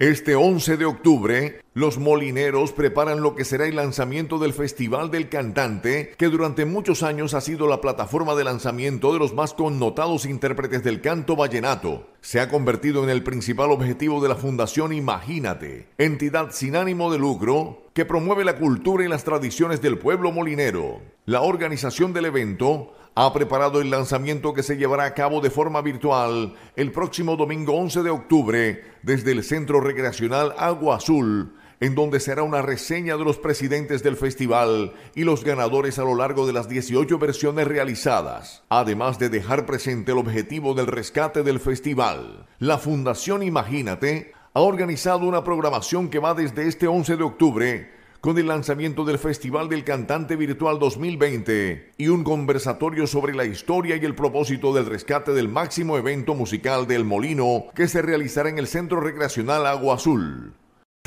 Este 11 de octubre, los molineros preparan lo que será el lanzamiento del Festival del Cantante, que durante muchos años ha sido la plataforma de lanzamiento de los más connotados intérpretes del canto vallenato. Se ha convertido en el principal objetivo de la Fundación Imagínate, entidad sin ánimo de lucro que promueve la cultura y las tradiciones del pueblo molinero. La organización del evento ha preparado el lanzamiento que se llevará a cabo de forma virtual el próximo domingo 11 de octubre desde el Centro Recreacional Agua Azul, en donde será una reseña de los presidentes del festival y los ganadores a lo largo de las 18 versiones realizadas, además de dejar presente el objetivo del rescate del festival. La Fundación Imagínate ha organizado una programación que va desde este 11 de octubre con el lanzamiento del Festival del Cantante Virtual 2020 y un conversatorio sobre la historia y el propósito del rescate del máximo evento musical del Molino que se realizará en el Centro Recreacional Agua Azul.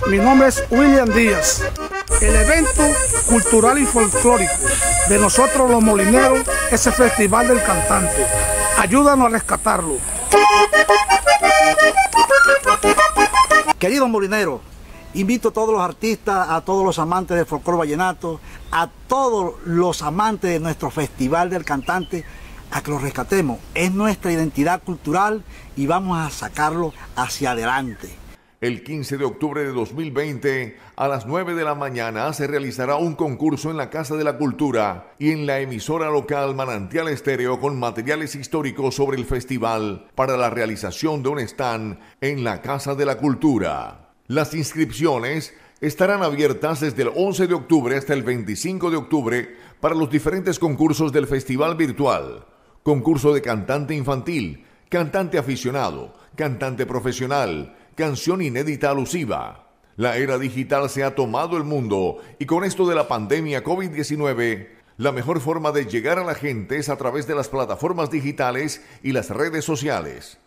Mi nombre es William Díaz. El evento cultural y folclórico de nosotros los molineros es el Festival del Cantante. Ayúdanos a rescatarlo. Querido molinero, Invito a todos los artistas, a todos los amantes del folclore vallenato, a todos los amantes de nuestro Festival del Cantante, a que lo rescatemos. Es nuestra identidad cultural y vamos a sacarlo hacia adelante. El 15 de octubre de 2020, a las 9 de la mañana, se realizará un concurso en la Casa de la Cultura y en la emisora local Manantial Estéreo con materiales históricos sobre el festival para la realización de un stand en la Casa de la Cultura. Las inscripciones estarán abiertas desde el 11 de octubre hasta el 25 de octubre para los diferentes concursos del Festival Virtual. Concurso de cantante infantil, cantante aficionado, cantante profesional, canción inédita alusiva. La era digital se ha tomado el mundo y con esto de la pandemia COVID-19, la mejor forma de llegar a la gente es a través de las plataformas digitales y las redes sociales.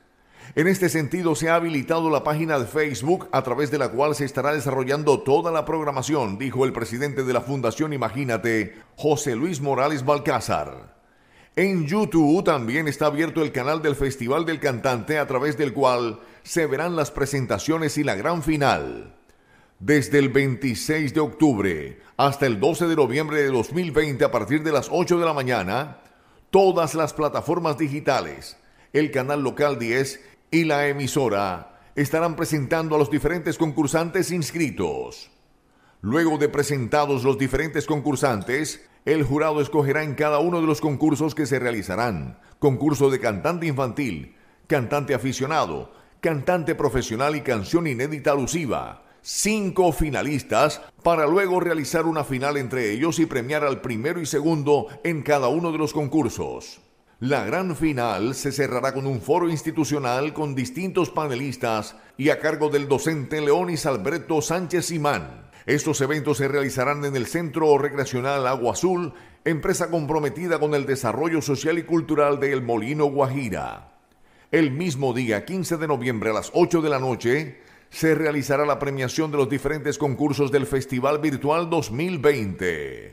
En este sentido, se ha habilitado la página de Facebook a través de la cual se estará desarrollando toda la programación, dijo el presidente de la Fundación Imagínate, José Luis Morales Balcázar. En YouTube también está abierto el canal del Festival del Cantante a través del cual se verán las presentaciones y la gran final. Desde el 26 de octubre hasta el 12 de noviembre de 2020 a partir de las 8 de la mañana, todas las plataformas digitales, el canal local 10 y la emisora estarán presentando a los diferentes concursantes inscritos. Luego de presentados los diferentes concursantes, el jurado escogerá en cada uno de los concursos que se realizarán. Concurso de cantante infantil, cantante aficionado, cantante profesional y canción inédita alusiva. Cinco finalistas para luego realizar una final entre ellos y premiar al primero y segundo en cada uno de los concursos. La gran final se cerrará con un foro institucional con distintos panelistas y a cargo del docente Leonis Alberto Sánchez Imán. Estos eventos se realizarán en el Centro Recreacional Agua Azul, empresa comprometida con el desarrollo social y cultural del Molino Guajira. El mismo día, 15 de noviembre a las 8 de la noche, se realizará la premiación de los diferentes concursos del Festival Virtual 2020.